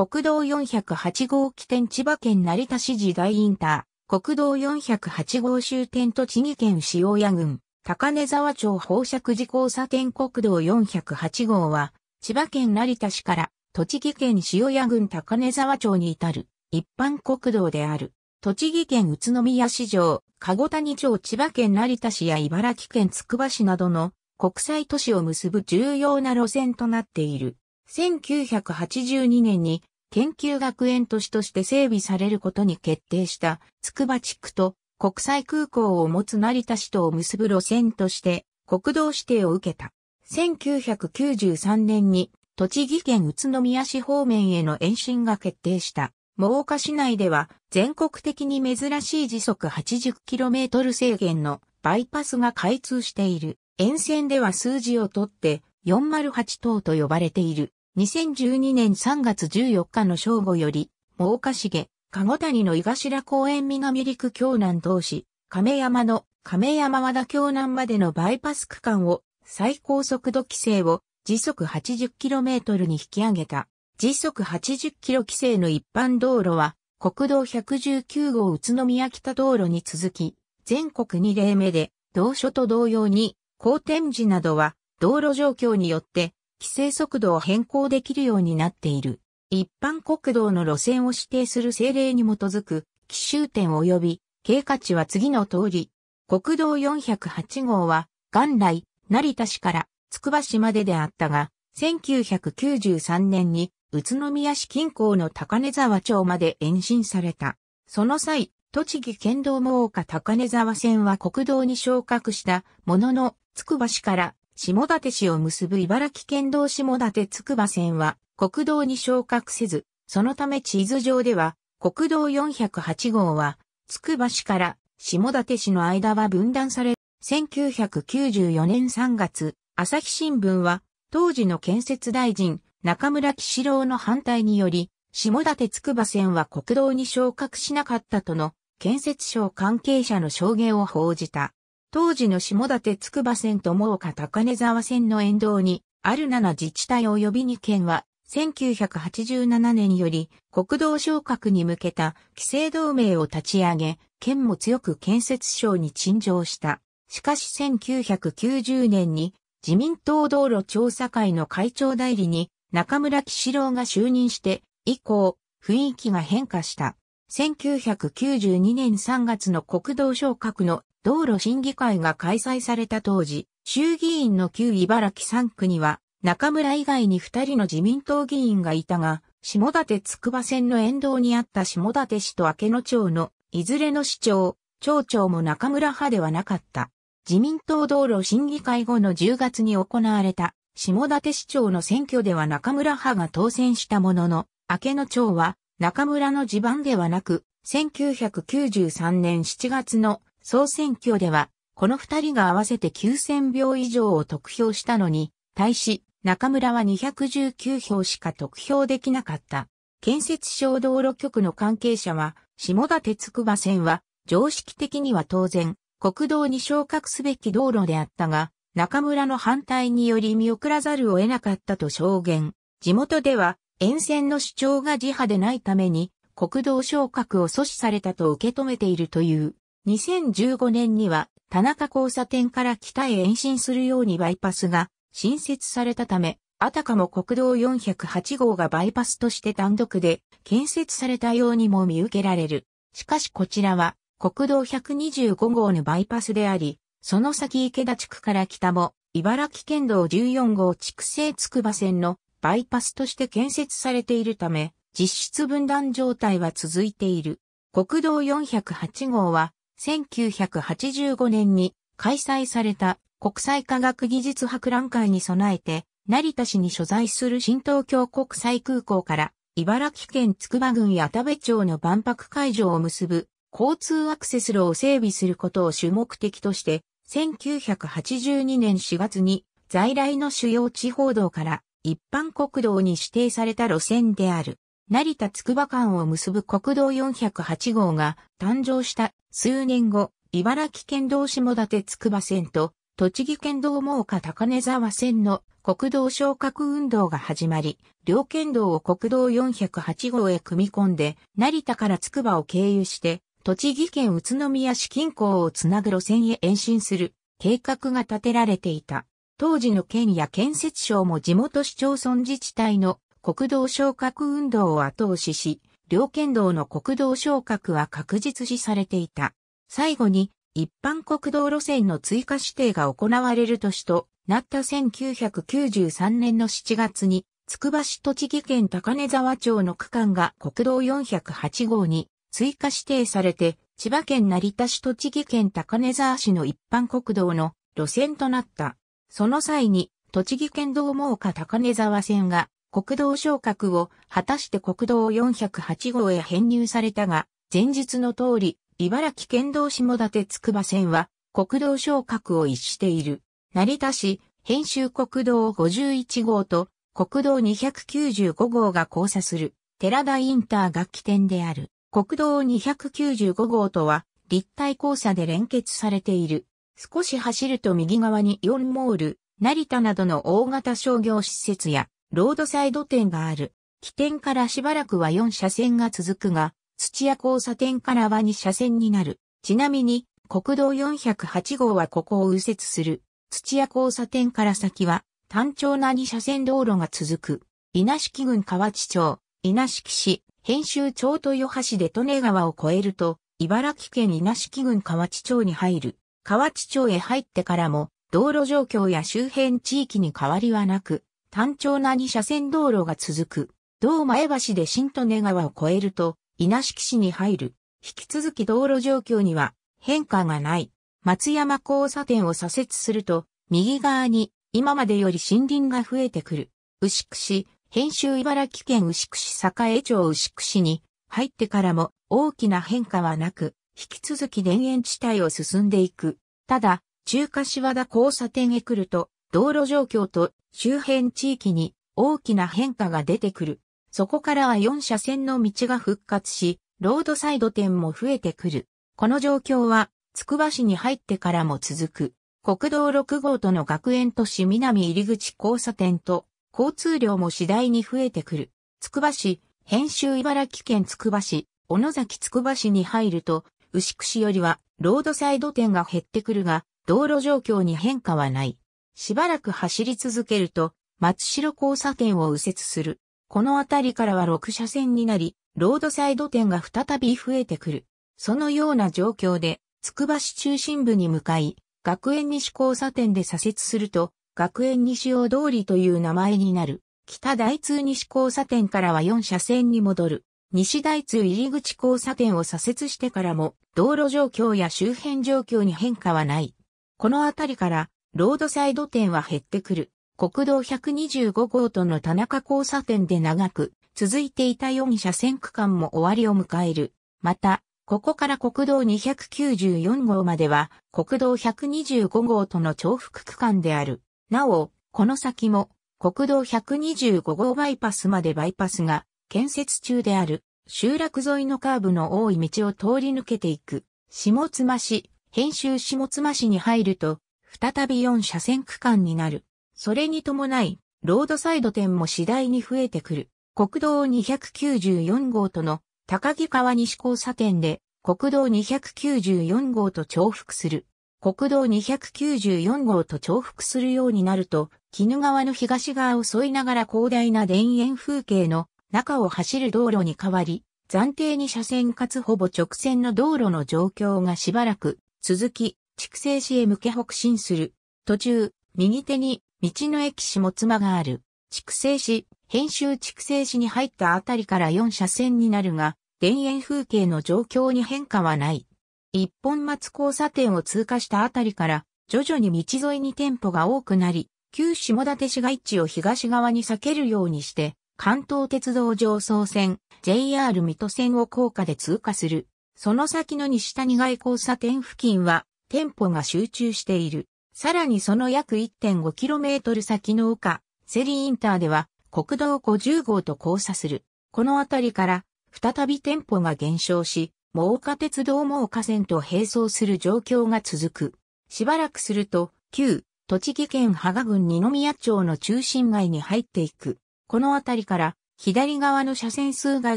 国道408号起点千葉県成田市時代インター、国道408号終点栃木県塩谷郡、高根沢町宝釈寺交差点国道408号は、千葉県成田市から栃木県塩谷郡高根沢町に至る一般国道である。栃木県宇都宮市場、籠谷町千葉県成田市や茨城県つくば市などの国際都市を結ぶ重要な路線となっている。1982年に研究学園都市として整備されることに決定した筑波地区と国際空港を持つ成田市とを結ぶ路線として国道指定を受けた。1993年に栃木県宇都宮市方面への延伸が決定した。真岡市内では全国的に珍しい時速 80km 制限のバイパスが開通している。沿線では数字をとって408等と呼ばれている。2012年3月14日の正午より、真岡重、籠谷の井頭公園南陸京南同市、亀山の亀山和田京南までのバイパス区間を最高速度規制を時速 80km に引き上げた。時速 80km 規制の一般道路は国道119号宇都宮北道路に続き、全国2例目で、同所と同様に、高天時などは道路状況によって規制速度を変更できるようになっている。一般国道の路線を指定する政令に基づく、奇襲点及び、経過値は次の通り。国道408号は、元来、成田市から、つくば市までであったが、1993年に、宇都宮市近郊の高根沢町まで延伸された。その際、栃木県道も大岡高根沢線は国道に昇格したものの、つくば市から下館市を結ぶ茨城県道下館つくば線は国道に昇格せず、そのため地図上では国道408号はつくば市から下館市の間は分断され、1994年3月、朝日新聞は当時の建設大臣中村喜四郎の反対により、下館つくば線は国道に昇格しなかったとの建設省関係者の証言を報じた。当時の下館つくば線とも岡高根沢線の沿道に、ある7自治体及び2県は、1987年より国道昇格に向けた規制同盟を立ち上げ、県も強く建設省に陳情した。しかし1990年に自民党道路調査会の会長代理に中村喜四郎が就任して以降、雰囲気が変化した。1992年3月の国道昇格の道路審議会が開催された当時、衆議院の旧茨城3区には中村以外に2人の自民党議員がいたが、下館筑波線の沿道にあった下館市と明野町のいずれの市長、町長も中村派ではなかった。自民党道路審議会後の10月に行われた下館市長の選挙では中村派が当選したものの、明野町は中村の地盤ではなく、1993年7月の総選挙では、この二人が合わせて9000票以上を得票したのに、対し、中村は219票しか得票できなかった。建設省道路局の関係者は、下田鉄久場線は、常識的には当然、国道に昇格すべき道路であったが、中村の反対により見送らざるを得なかったと証言。地元では、沿線の主張が自派でないために国道昇格を阻止されたと受け止めているという。2015年には田中交差点から北へ延伸するようにバイパスが新設されたため、あたかも国道408号がバイパスとして単独で建設されたようにも見受けられる。しかしこちらは国道125号のバイパスであり、その先池田地区から北も茨城県道14号筑西筑波線のバイパスとして建設されているため、実質分断状態は続いている。国道408号は、1985年に開催された国際科学技術博覧会に備えて、成田市に所在する新東京国際空港から、茨城県筑波郡や田部町の万博会場を結ぶ交通アクセス路を整備することを主目的として、1982年4月に在来の主要地方道から一般国道に指定された路線である。成田つくば間を結ぶ国道408号が誕生した数年後、茨城県道下立つくば線と栃木県道真岡高根沢線の国道昇格運動が始まり、両県道を国道408号へ組み込んで、成田からつくばを経由して、栃木県宇都宮市近郊をつなぐ路線へ延伸する計画が立てられていた。当時の県や建設省も地元市町村自治体の国道昇格運動を後押しし、両県道の国道昇格は確実視されていた。最後に、一般国道路線の追加指定が行われる年となった1993年の7月に、つくば市栃木県高根沢町の区間が国道408号に追加指定されて、千葉県成田市栃木県高根沢市の一般国道の路線となった。その際に、栃木県道猛下高根沢線が国道昇格を果たして国道408号へ編入されたが、前述の通り、茨城県道下立つくば線は国道昇格を一している。成田市、編集国道51号と国道295号が交差する寺田インター楽器店である。国道295号とは立体交差で連結されている少し走ると右側にイオンモール、成田などの大型商業施設やロードサイド店がある。起点からしばらくは4車線が続くが、土屋交差点からは2車線になる。ちなみに、国道408号はここを右折する。土屋交差点から先は、単調な2車線道路が続く。稲敷郡河内町、稲敷市、編集町豊橋で利根川を越えると、茨城県稲敷郡河内町に入る。河内町へ入ってからも、道路状況や周辺地域に変わりはなく、単調な2車線道路が続く。同前橋で新利根川を越えると、稲敷市に入る。引き続き道路状況には変化がない。松山交差点を左折すると、右側に今までより森林が増えてくる。牛久市、編集茨城県牛久市栄町牛久市に入ってからも大きな変化はなく、引き続き田園地帯を進んでいく。ただ、中華芝田交差点へ来ると、道路状況と周辺地域に大きな変化が出てくる。そこからは4車線の道が復活し、ロードサイド店も増えてくる。この状況は、つくば市に入ってからも続く。国道6号との学園都市南入口交差点と、交通量も次第に増えてくる。つくば市、編集茨城県つくば市、小野崎つくば市に入ると、牛久市よりはロードサイド店が減ってくるが、道路状況に変化はない。しばらく走り続けると、松代交差点を右折する。この辺りからは6車線になり、ロードサイド店が再び増えてくる。そのような状況で、つくば市中心部に向かい、学園西交差点で左折すると、学園西大通りという名前になる。北大通西交差点からは4車線に戻る。西大通入口交差点を左折してからも、道路状況や周辺状況に変化はない。この辺りから、ロードサイド店は減ってくる。国道125号との田中交差点で長く、続いていた4車線区間も終わりを迎える。また、ここから国道294号までは、国道125号との重複区間である。なお、この先も、国道125号バイパスまでバイパスが建設中である、集落沿いのカーブの多い道を通り抜けていく、下妻市、編集下妻市に入ると、再び4車線区間になる。それに伴い、ロードサイド店も次第に増えてくる。国道294号との高木川西交差点で国道294号と重複する。国道294号と重複するようになると、絹川の東側を沿いながら広大な田園風景の中を走る道路に変わり、暫定に車線かつほぼ直線の道路の状況がしばらく続き、筑西市へ向け北進する。途中、右手に道の駅下妻がある。筑西市、編集筑西市に入ったあたりから4車線になるが、田園風景の状況に変化はない。一本松交差点を通過したあたりから、徐々に道沿いに店舗が多くなり、旧下立市街地を東側に避けるようにして、関東鉄道上層線 JR 水戸線を高架で通過する。その先の西谷外交差点付近は店舗が集中している。さらにその約 1.5km 先の丘、セリインターでは国道50号と交差する。この辺りから再び店舗が減少し、もう鉄道も火線と並走する状況が続く。しばらくすると、旧栃木県芳賀郡二宮町の中心街に入っていく。この辺りから左側の車線数が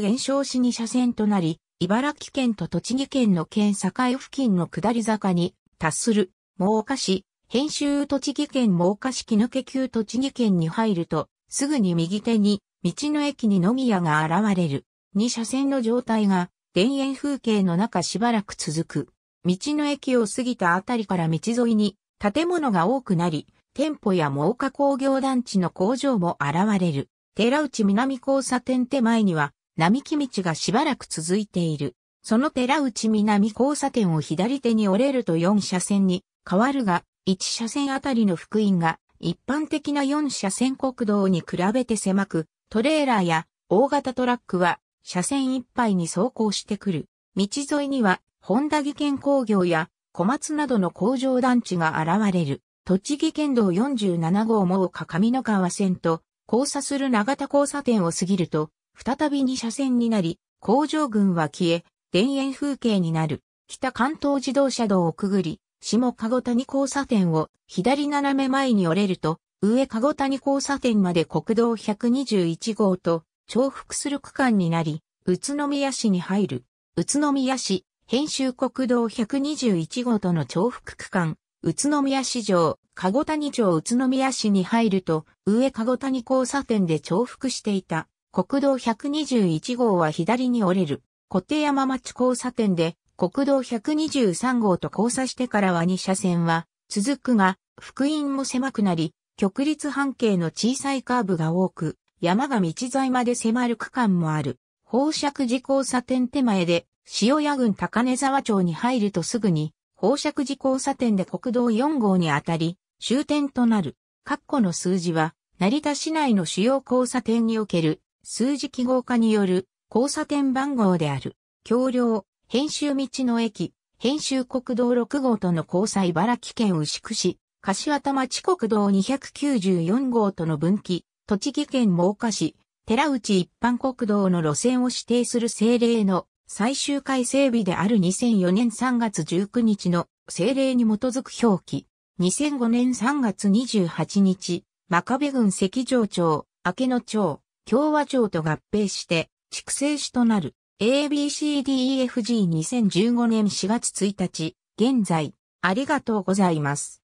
減少しに車線となり、茨城県と栃木県の県境付近の下り坂に達する、真岡市、編集栃木県真岡市木抜旧栃木県に入ると、すぐに右手に、道の駅に野宮が現れる。2車線の状態が、田園風景の中しばらく続く。道の駅を過ぎたあたりから道沿いに、建物が多くなり、店舗や真岡工業団地の工場も現れる。寺内南交差点手前には、並木道がしばらく続いている。その寺内南交差点を左手に折れると4車線に変わるが、1車線あたりの福音が一般的な4車線国道に比べて狭く、トレーラーや大型トラックは車線いっぱいに走行してくる。道沿いには、本田技研工業や小松などの工場団地が現れる。栃木県道47号もかみの川線と交差する長田交差点を過ぎると、再び2車線になり、工場群は消え、田園風景になる。北関東自動車道をくぐり、下籠谷交差点を左斜め前に折れると、上籠谷交差点まで国道121号と重複する区間になり、宇都宮市に入る。宇都宮市、編集国道121号との重複区間、宇都宮市場、籠谷町宇都宮市に入ると、上籠谷交差点で重複していた、国道121号は左に折れる。小手山町交差点で、国道123号と交差してからは2車線は、続くが、福音も狭くなり、極立半径の小さいカーブが多く、山が道沿いまで迫る区間もある。宝釈寺交差点手前で、塩屋郡高根沢町に入るとすぐに、宝石寺交差点で国道4号にあたり、終点となる、括弧の数字は、成田市内の主要交差点における、数字記号化による交差点番号である、橋梁、編集道の駅、編集国道6号との交差茨城県牛久市、柏田町国道294号との分岐、栃木県真岡市、寺内一般国道の路線を指定する政令の最終回整備である2004年3月19日の政令に基づく表記。2005年3月28日、真壁郡関城町、明野町、共和町と合併して、畜生市となる ABCDEFG2015 年4月1日、現在、ありがとうございます。